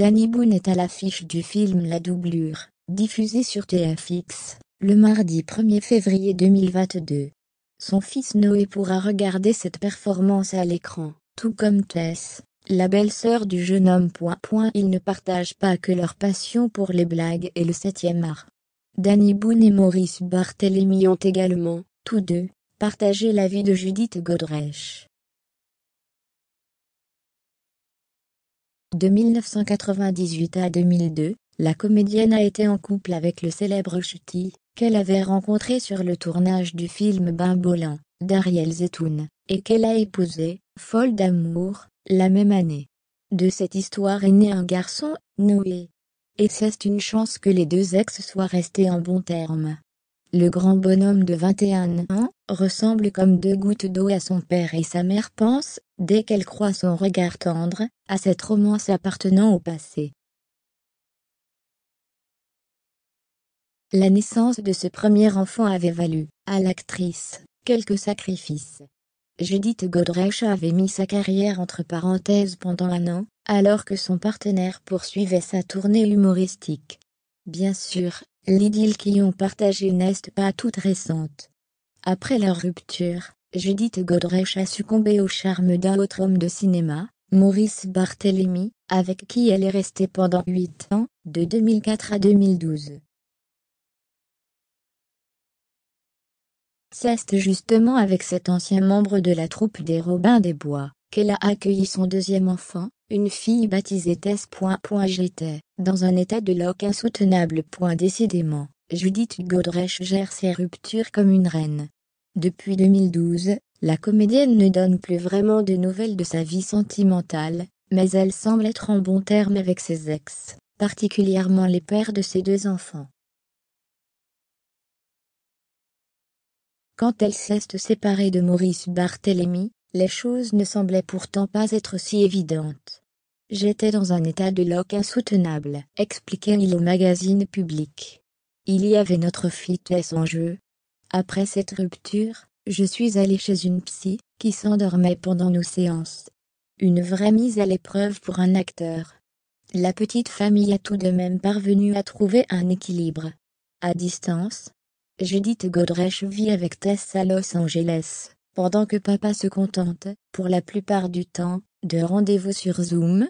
Danny Boone est à l'affiche du film La Doublure, diffusé sur TFX, le mardi 1er février 2022. Son fils Noé pourra regarder cette performance à l'écran, tout comme Tess, la belle-sœur du jeune homme. ils ne partagent pas que leur passion pour les blagues et le 7 7e art. Danny Boone et Maurice Barthélémy ont également, tous deux, partagé la vie de Judith Godrèche, De 1998 à 2002, la comédienne a été en couple avec le célèbre Chuti, qu'elle avait rencontré sur le tournage du film Bain d'Ariel Zetoun, et qu'elle a épousé, folle d'amour, la même année. De cette histoire est né un garçon, Noé. Et c'est une chance que les deux ex soient restés en bons termes. Le grand bonhomme de 21 ans ressemble comme deux gouttes d'eau à son père et sa mère pense, dès qu'elle croit son regard tendre à cette romance appartenant au passé. La naissance de ce premier enfant avait valu, à l'actrice, quelques sacrifices. Judith Godrech avait mis sa carrière entre parenthèses pendant un an, alors que son partenaire poursuivait sa tournée humoristique. Bien sûr, l'idylle qu'ils ont partagée n'est pas toute récente. Après leur rupture, Judith Godrèche a succombé au charme d'un autre homme de cinéma, Maurice Barthélemy, avec qui elle est restée pendant 8 ans, de 2004 à 2012. C'est justement avec cet ancien membre de la troupe des Robins des Bois qu'elle a accueilli son deuxième enfant, une fille baptisée Tess. J'étais dans un état de loque insoutenable. Décidément, Judith Godrèche gère ses ruptures comme une reine. Depuis 2012, la comédienne ne donne plus vraiment de nouvelles de sa vie sentimentale, mais elle semble être en bon terme avec ses ex, particulièrement les pères de ses deux enfants. Quand elle s'est séparée de Maurice Barthélemy, les choses ne semblaient pourtant pas être si évidentes. J'étais dans un état de loc insoutenable, expliquait il au magazine public. Il y avait notre fitness en jeu, après cette rupture, je suis allée chez une psy, qui s'endormait pendant nos séances. Une vraie mise à l'épreuve pour un acteur. La petite famille a tout de même parvenu à trouver un équilibre. À distance, Judith Godrèche vit avec Tess à Los Angeles, pendant que papa se contente, pour la plupart du temps, de rendez-vous sur Zoom,